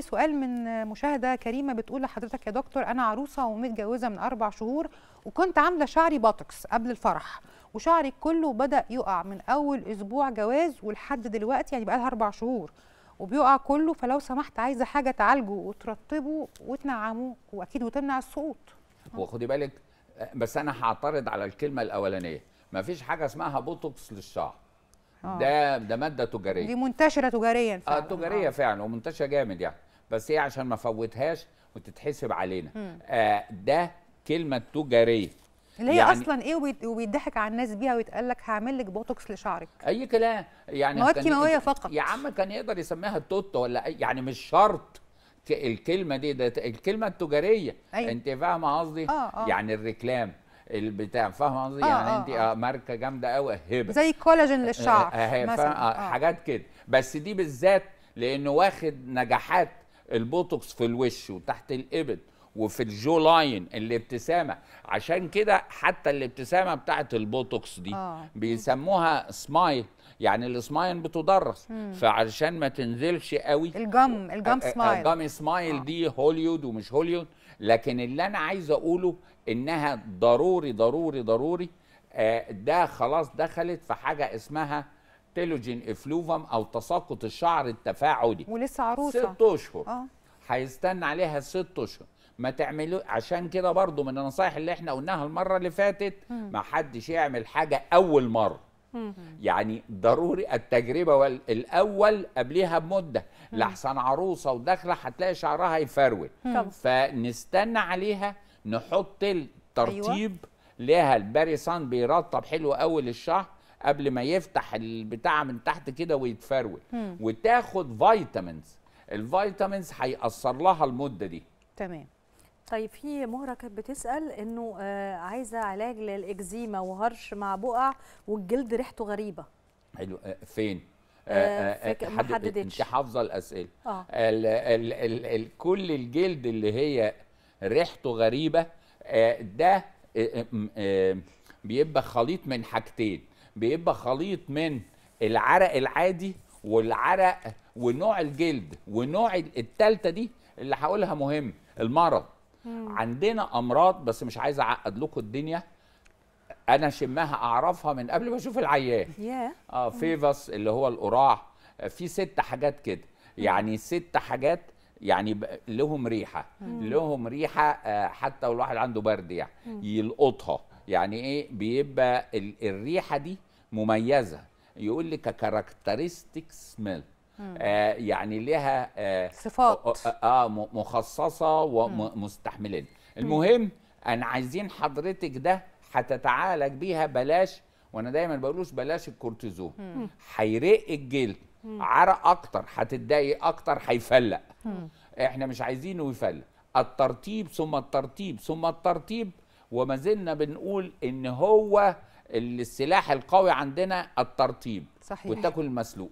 سؤال من مشاهده كريمه بتقول لحضرتك يا دكتور انا عروسه ومتجوزه من اربع شهور وكنت عامله شعري بوتوكس قبل الفرح وشعري كله بدا يقع من اول اسبوع جواز ولحد دلوقتي يعني بقى لها اربع شهور وبيقع كله فلو سمحت عايزه حاجه تعالجه وترطبه وتنعمه واكيد وتمنع السقوط وخدي بالك بس انا هعترض على الكلمه الاولانيه ما فيش حاجه اسمها بوتوكس للشعر آه. ده ده ماده تجاريه دي منتشره تجاريا فعلا اه تجاريه آه. فعلا ومنتشره جامد يعني بس ايه عشان ما فوتهاش وتتحسب علينا آه ده كلمه تجاريه اللي هي يعني اصلا ايه وبيضحك على الناس بيها ويتقال لك هعمل لك بوتوكس لشعرك اي كلام يعني مواد كيماويه فقط يا عم كان يقدر يسميها التوت ولا أي يعني مش شرط الكلمه دي ده الكلمه التجاريه أيوة. انت فاهمه قصدي آه آه. يعني الريكلام البتاع فاهمه قصدي آه يعني آه انت آه, آه، ماركه جامده قوي هبه زي كولاجين للشعر آه, آه، مثلا آه،, آه حاجات كده بس دي بالذات لانه واخد نجاحات البوتوكس في الوش وتحت الابل وفي الجو لاين الابتسامه عشان كده حتى الابتسامه بتاعه البوتوكس دي آه. بيسموها سمايل يعني السمايل بتدرس مم. فعشان ما تنزلش قوي الجم الجم سمايل الجم سمايل آه. دي هوليود ومش هوليود لكن اللي انا عايز اقوله انها ضروري ضروري ضروري آه ده خلاص دخلت في حاجه اسمها التلوجين افلوفام او تساقط الشعر التفاعلي ولسه عروسه ست اشهر اه هيستنى عليها ست اشهر ما تعملوا عشان كده برضو من النصايح اللي احنا قلناها المره اللي فاتت ما حدش يعمل حاجه اول مره يعني ضروري التجربه الاول قبلها بمده لحسن عروسه وداخله هتلاقي شعرها يفرول فنستنى عليها نحط الترطيب أيوة. لها الباريسان بيرطب حلو اول الشهر قبل ما يفتح البتاع من تحت كده ويتفرول وتاخد فيتامينز الفيتامينز هيأثر لها المده دي تمام طيب في مهره كانت بتسال انه آه عايزه علاج للاكزيما وهرش مع بقع والجلد ريحته غريبه حلو آه، فين آه آه, آه، ما انت حافظه الاسئله آه. الـ الـ الـ كل الجلد اللي هي ريحته غريبه آه، ده بيبقى خليط من حاجتين بيبقى خليط من العرق العادي والعرق ونوع الجلد ونوع التالتة دي اللي هقولها مهم المرض مم. عندنا امراض بس مش عايز اعقد لكم الدنيا انا شمها اعرفها من قبل ما اشوف العيان yeah. اه فيفاس اللي هو القراع في ست حاجات كده يعني ست حاجات يعني لهم ريحه مم. لهم ريحه آه، حتى والواحد الواحد عنده برد يعني يلقطها يعني ايه بيبقى الريحه دي مميزه يقول لي كاركترستيك سميل آه يعني لها آه صفات اه, آه مخصصه ومستحملين المهم انا عايزين حضرتك ده هتتعالج بيها بلاش وانا دايما بقولوش بلاش الكورتيزون هيرق الجلد عرق اكتر هتتضايق اكتر هيفلق احنا مش عايزينه يفلق الترطيب ثم الترطيب ثم الترطيب وما زلنا بنقول ان هو السلاح القوي عندنا الترطيب صحيح. والتاكل المسلوق